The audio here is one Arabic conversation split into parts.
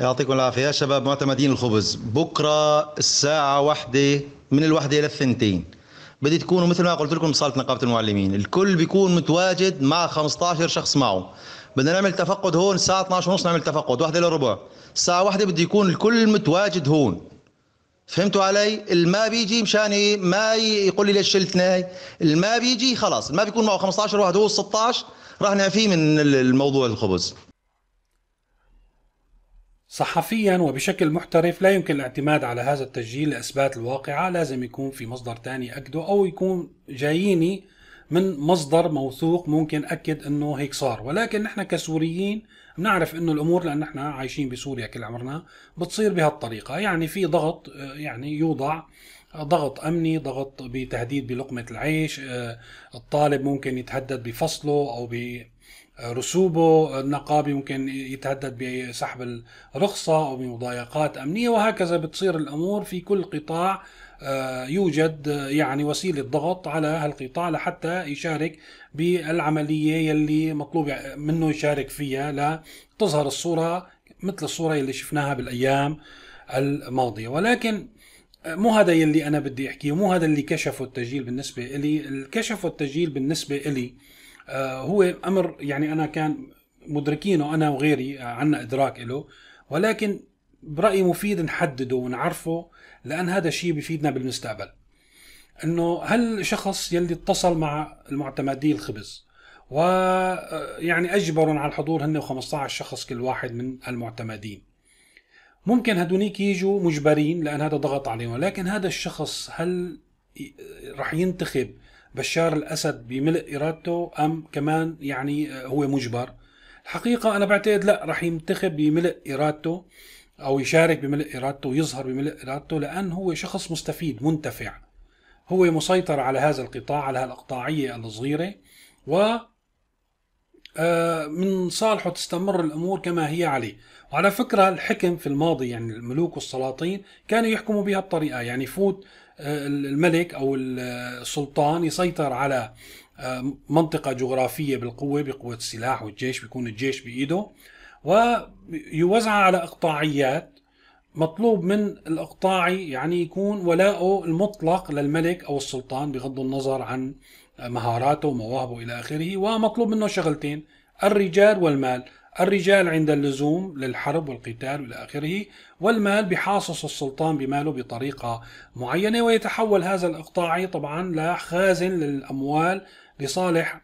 يعطيكم العافية يا شباب معتمدين الخبز بكرة الساعة واحدة من الواحدة إلى الثنتين بدي تكونوا مثل ما قلت لكم بصالة نقابة المعلمين الكل بيكون متواجد مع 15 شخص معه بدنا نعمل تفقد هون الساعة 12 ونص نعمل تفقد واحدة إلى الساعة واحدة بده يكون الكل متواجد هون فهمتوا علي؟ الما بيجي مشان ما يقول لي ليش شلتناي، الما بيجي خلاص، الما بيكون معه 15 واحد هو 16 راح نعفيه من الموضوع الخبز. صحفيا وبشكل محترف لا يمكن الاعتماد على هذا التسجيل لإثبات الواقعة لازم يكون في مصدر ثاني أكده أو يكون جاييني من مصدر موثوق ممكن أكد أنه هيك صار ولكن نحن كسوريين بنعرف أنه الأمور لأن نحن عايشين بسوريا كل عمرنا بتصير بهالطريقة يعني في ضغط آه، يعني يوضع ضغط امني ضغط بتهديد بلقمه العيش آه، الطالب ممكن يتهدد بفصله او ب رسوبه النقابي ممكن يتهدد بسحب الرخصة أو بمضايقات أمنية وهكذا بتصير الأمور في كل قطاع آه، يوجد آه، يعني وسيلة ضغط على هالقطاع لحتى يشارك بالعملية يلي مطلوب منه يشارك فيها لتظهر الصورة مثل الصورة يلي شفناها بالأيام الماضية ولكن آه، مو هذا يلي أنا بدي أحكيه مو هذا اللي كشفه التجيل بالنسبة إلي الكشف والتجيل بالنسبة إلي آه، هو امر يعني انا كان مدركينه انا وغيري آه، عنا ادراك له ولكن برايي مفيد نحدده ونعرفه لان هذا الشيء بيفيدنا بالمستقبل انه هل شخص يلي اتصل مع المعتمدي الخبز ويعني آه، اجبرهم على الحضور هن و15 شخص كل واحد من المعتمدين ممكن هدونيك يجوا مجبرين لان هذا ضغط عليهم ولكن هذا الشخص هل رح ينتخب بشار الأسد بملء إرادته أم كمان يعني آه، هو مجبر الحقيقة أنا بعتقد لا رح ينتخب بملء إرادته أو يشارك بملء إرادته ويظهر بملء إرادته لأن هو شخص مستفيد منتفع هو مسيطر على هذا القطاع على هالأقطاعية الصغيرة و آه، من صالحه تستمر الامور كما هي عليه، وعلى فكره الحكم في الماضي يعني الملوك والسلاطين كانوا يحكموا بها الطريقه، يعني فوت الملك او السلطان يسيطر على آه، منطقه جغرافيه بالقوه بقوه السلاح والجيش بيكون الجيش بايده ويوزعها على اقطاعيات مطلوب من الاقطاعي يعني يكون ولاؤه المطلق للملك او السلطان بغض النظر عن آه، مهاراته ومواهبه الى اخره ومطلوب منه شغلتين الرجال والمال الرجال عند اللزوم للحرب والقتال والى اخره، والمال بحاصص السلطان بماله بطريقه معينه ويتحول هذا الاقطاعي طبعا لخازن للاموال لصالح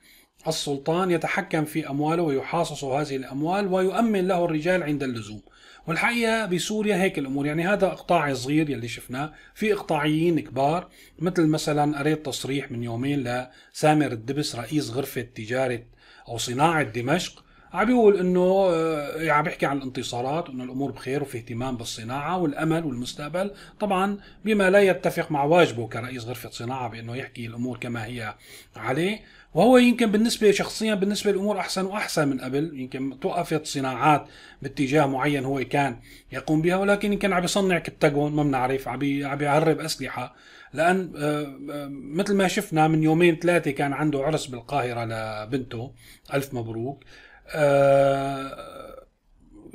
السلطان يتحكم في امواله ويحاصص هذه الاموال ويؤمن له الرجال عند اللزوم. والحقيقه بسوريا هيك الامور يعني هذا اقطاع صغير يلي شفناه في اقطاعيين كبار مثل مثلا قريت تصريح من يومين لسامر الدبس رئيس غرفه تجاره او صناعه دمشق عم بيقول انه آه، عم يعني بيحكي عن الانتصارات وانه الامور بخير وفي اهتمام بالصناعه والامل والمستقبل طبعا بما لا يتفق مع واجبه كرئيس غرفه صناعه بانه يحكي الامور كما هي عليه وهو يمكن بالنسبه شخصيا بالنسبه الامور احسن واحسن من قبل يمكن توقفت صناعات باتجاه معين هو كان يقوم بها ولكن يمكن عم بيصنع كبتاجون ما بنعرف عم عم يهرب اسلحه لان آه، آه، مثل ما شفنا من يومين ثلاثه كان عنده عرس بالقاهره لبنته الف مبروك آه،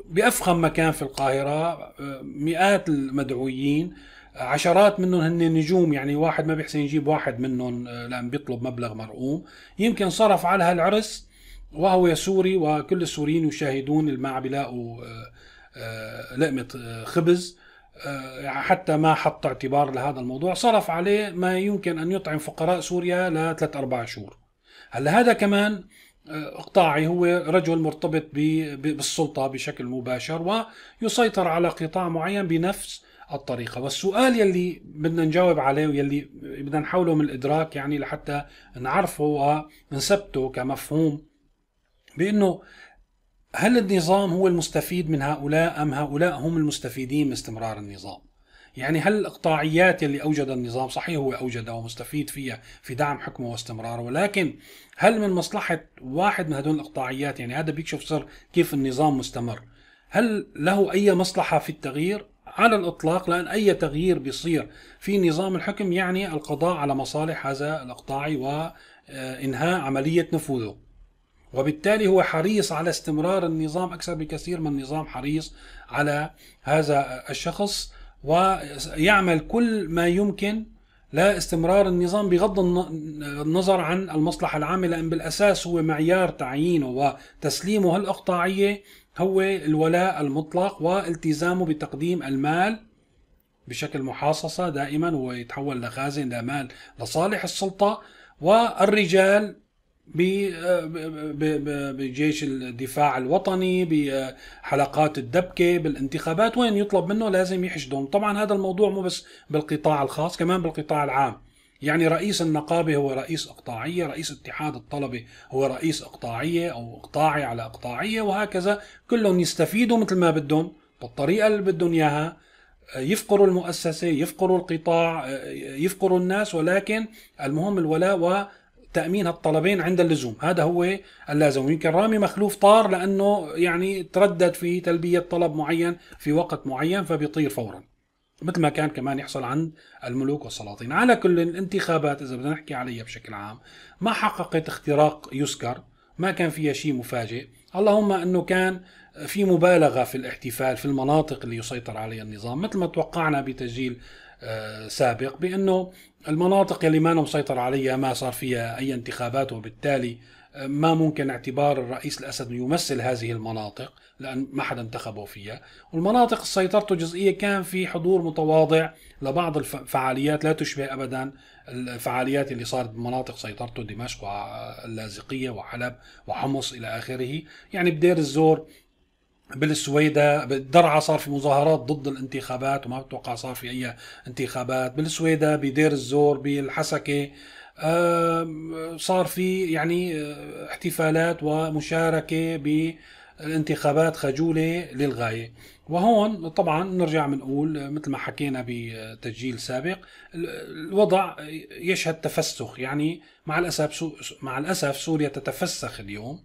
بأفخم مكان في القاهرة آه، مئات المدعوين آه، عشرات منهم هن نجوم يعني واحد ما بيحسن يجيب واحد منهم لأن بيطلب مبلغ مرقوم يمكن صرف على هالعرس وهو سوري وكل السوريين يشاهدون ما بيلاقوا لقمة خبز حتى ما حط اعتبار لهذا الموضوع صرف عليه ما يمكن أن يطعم فقراء سوريا لثلاث أربع شهور هلا هذا كمان آه، قطاعي هو رجل مرتبط بالسلطة بشكل مباشر ويسيطر على قطاع معين بنفس الطريقة والسؤال يلي بدنا نجاوب عليه ويلي بدنا نحاوله من الإدراك يعني لحتى نعرفه ونثبته كمفهوم بأنه هل النظام هو المستفيد من هؤلاء أم هؤلاء هم المستفيدين من استمرار النظام يعني هل الإقطاعيات اللي أوجد النظام صحيح هو أوجدها ومستفيد فيها في دعم حكمه واستمراره ولكن هل من مصلحة واحد من هدول الإقطاعيات يعني هذا بيكشف سر كيف النظام مستمر هل له أي مصلحة في التغيير على الإطلاق لأن أي تغيير بيصير في نظام الحكم يعني القضاء على مصالح هذا الإقطاعي وإنهاء عملية نفوذه وبالتالي هو حريص على استمرار النظام اكثر بكثير من النظام حريص على هذا الشخص ويعمل كل ما يمكن لاستمرار النظام بغض النظر عن المصلحة العامة لأن بالأساس هو معيار تعيينه وتسليمه الأقطاعية هو الولاء المطلق والتزامه بتقديم المال بشكل محاصصة دائما ويتحول لخازن لمال لصالح السلطة والرجال بجيش الدفاع الوطني بحلقات الدبكة بالانتخابات وين يطلب منه لازم يحشدهم طبعا هذا الموضوع مو بس بالقطاع الخاص كمان بالقطاع العام يعني رئيس النقابة هو رئيس إقطاعية رئيس اتحاد الطلبة هو رئيس إقطاعية أو إقطاعي على إقطاعية وهكذا كلهم يستفيدوا مثل ما بدهم بالطريقة اللي بدهم إياها يفقروا المؤسسة يفقروا القطاع يفقروا الناس ولكن المهم الولاء و تامين هالطلبين عند اللزوم هذا هو اللازم ويمكن رامي مخلوف طار لانه يعني تردد في تلبيه طلب معين في وقت معين فبيطير فورا مثل ما كان كمان يحصل عند الملوك والسلاطين على كل الانتخابات اذا بدنا نحكي عليها بشكل عام ما حققت اختراق يذكر ما كان فيها شيء مفاجئ اللهم انه كان في مبالغه في الاحتفال في المناطق اللي يسيطر عليها النظام مثل ما توقعنا بتسجيل آه، سابق بانه المناطق اللي ما مسيطر عليها ما صار فيها اي انتخابات وبالتالي آه، ما ممكن اعتبار الرئيس الاسد يمثل هذه المناطق لان ما حدا انتخبه فيها، والمناطق اللي سيطرته جزئيه كان في حضور متواضع لبعض الفعاليات لا تشبه ابدا الفعاليات اللي صارت بمناطق سيطرته دمشق واللاذقيه وحلب وحمص الى اخره، يعني بدير الزور بالسويدة بالدرعة صار في مظاهرات ضد الانتخابات وما بتوقع صار في أي انتخابات بالسويدة بدير الزور بالحسكة صار في يعني آه، احتفالات ومشاركة بالانتخابات خجولة للغاية وهون طبعا نرجع بنقول مثل ما حكينا بتسجيل سابق الوضع يشهد تفسخ يعني مع الأسف مع الأسف سوريا تتفسخ اليوم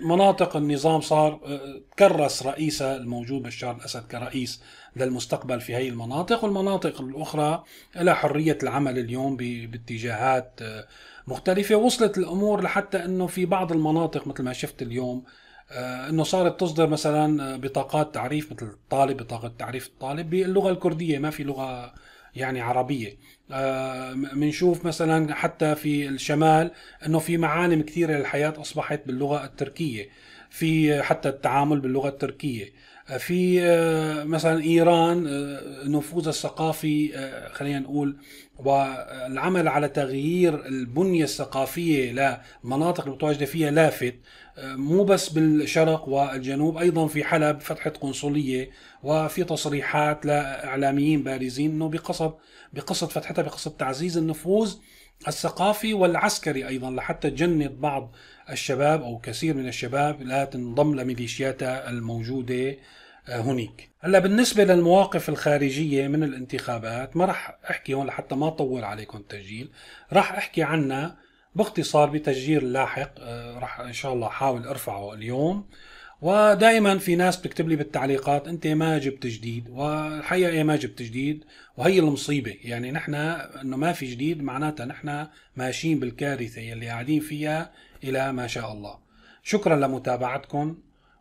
مناطق النظام صار آه، كرس رئيسها الموجود بشار الأسد كرئيس للمستقبل في هذه المناطق والمناطق الأخرى لها حرية العمل اليوم باتجاهات آه، مختلفة وصلت الأمور لحتى أنه في بعض المناطق مثل ما شفت اليوم آه، انه صارت تصدر مثلا بطاقات تعريف مثل الطالب بطاقه تعريف الطالب باللغه الكرديه ما في لغه يعني عربيه بنشوف آه، مثلا حتى في الشمال انه في معالم كثيره للحياه اصبحت باللغه التركيه في حتى التعامل باللغه التركيه في آه، مثلا ايران آه، نفوذ الثقافي آه، خلينا نقول والعمل على تغيير البنيه الثقافيه لمناطق المتواجده فيها لافت مو بس بالشرق والجنوب ايضا في حلب فتحت قنصليه وفي تصريحات لاعلاميين بارزين انه بقصد بقصد فتحتها بقصد تعزيز النفوذ الثقافي والعسكري أيضا لحتى تجند بعض الشباب أو كثير من الشباب لا تنضم لميليشياتها الموجودة آه، هناك هلا بالنسبة للمواقف الخارجية من الانتخابات ما راح احكي هون لحتى ما اطول عليكم التسجيل راح احكي عنها باختصار بتسجيل لاحق آه، راح ان شاء الله احاول ارفعه اليوم ودائما في ناس بتكتب لي بالتعليقات انت ما جبت جديد والحقيقه إيه ما جبت جديد وهي المصيبه يعني نحن انه ما في جديد معناتها نحن ماشيين بالكارثه يلي قاعدين فيها الى ما شاء الله شكرا لمتابعتكم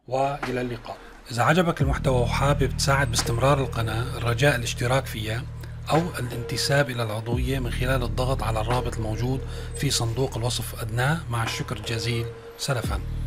والى اللقاء اذا عجبك المحتوى وحابب تساعد باستمرار القناه الرجاء الاشتراك فيها أو الانتساب إلى العضوية من خلال الضغط على الرابط الموجود في صندوق الوصف أدناه مع الشكر الجزيل سلفاً